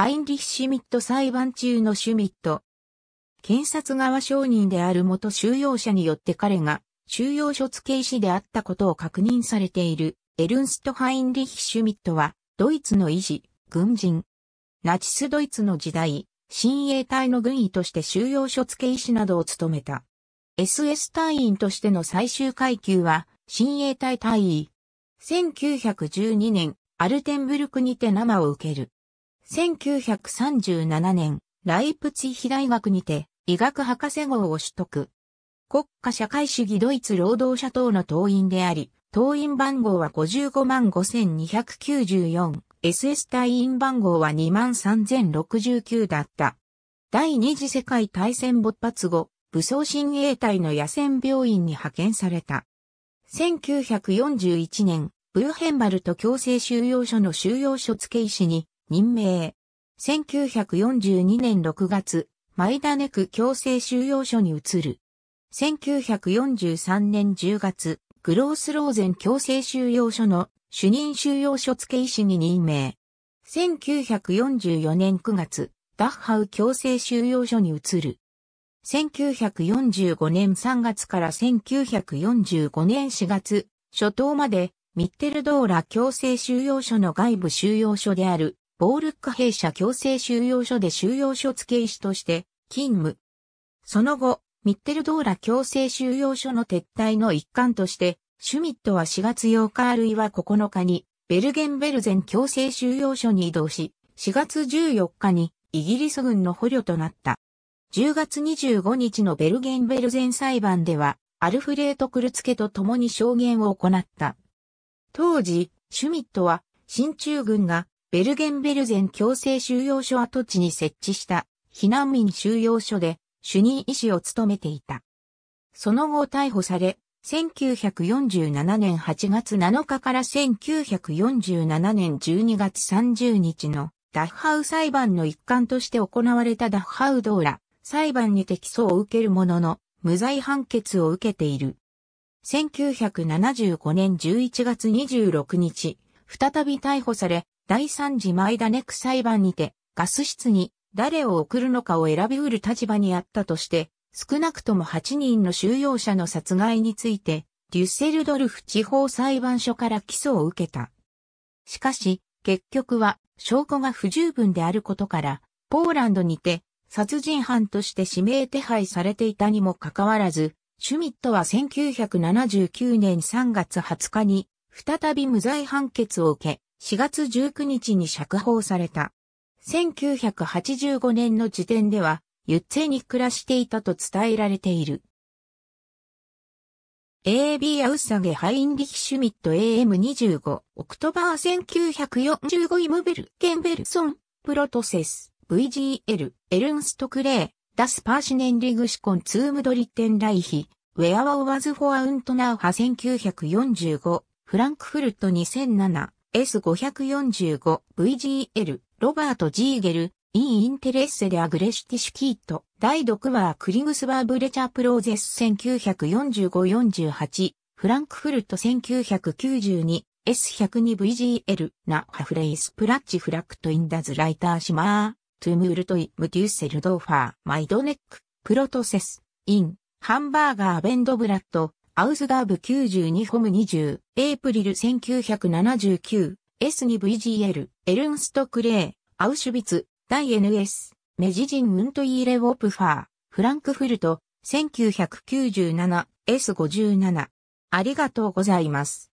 ハインリッシュミット裁判中のシュミット。検察側証人である元収容者によって彼が収容所付け医師であったことを確認されているエルンスト・ハインリッシュミットはドイツの医師、軍人。ナチスドイツの時代、親衛隊の軍医として収容所付け医師などを務めた。SS 隊員としての最終階級は、親衛隊隊員。1912年、アルテンブルクにて生を受ける。1937年、ライプツィヒ大学にて医学博士号を取得。国家社会主義ドイツ労働者党の党員であり、党員番号は55万 5294SS 隊員番号は2万3069だった。第二次世界大戦勃発後、武装親衛隊の野戦病院に派遣された。1941年、ブーヘンバルト強制収容所の収容所付け医師に任命。1942年6月、マイダネ区強制収容所に移る。1943年10月、グロースローゼン強制収容所の主任収容所付医師に任命。1944年9月、ダッハウ強制収容所に移る。1945年3月から1945年4月、初頭までミッテルドーラ強制収容所の外部収容所であるボールック兵舎強制収容所で収容所付け医師として勤務。その後、ミッテルドーラ強制収容所の撤退の一環として、シュミットは4月8日あるいは9日に、ベルゲンベルゼン強制収容所に移動し、4月14日にイギリス軍の捕虜となった。10月25日のベルゲンベルゼン裁判では、アルフレート・クルツケと共に証言を行った。当時、シュミットは、新中軍がベルゲンベルゼン強制収容所跡地に設置した避難民収容所で主任医師を務めていた。その後逮捕され、1947年8月7日から1947年12月30日のダッハウ裁判の一環として行われたダッハウドーラ裁判にて起訴を受けるものの無罪判決を受けている。1975年11月26日、再び逮捕され、第三次マイダネク裁判にて、ガス室に誰を送るのかを選び得る立場にあったとして、少なくとも8人の収容者の殺害について、デュッセルドルフ地方裁判所から起訴を受けた。しかし、結局は証拠が不十分であることから、ポーランドにて殺人犯として指名手配されていたにもかかわらず、シュミットは1979年3月20日に再び無罪判決を受け、4月19日に釈放された。1985年の時点では、ユッツェに暮らしていたと伝えられている。AB アウサゲハインリヒシュミット AM25 オクトバー1945イムベルケンベルソンプロトセス VGL エルンストクレーダスパーシネンリグシコンツームドリッテンライヒウェアワオワズフォアウントナウハ1945フランクフルト2007 S545、VGL、ロバート・ジーゲル、イン・インテレッセでアグレシティシュキート、第6話クリグスバーブ・レチャープローゼス1945-48、フランクフルト1992、S102VGL、ナ・ハフレイス・プラッチ・フラクト・インダズ・ライター・シマー、トゥムールト・イ・ム・デュッセル・ドーファー、マイドネック、プロトセス、イン、ハンバーガー・ベンド・ブラッド、アウスダーブ92ホム20、エイプリル1979、S2VGL、エルンスト・クレー、アウシュビツ、大 NS、メジジン・ムント・イーレ・ウォプファー、フランクフルト、1997、S57。ありがとうございます。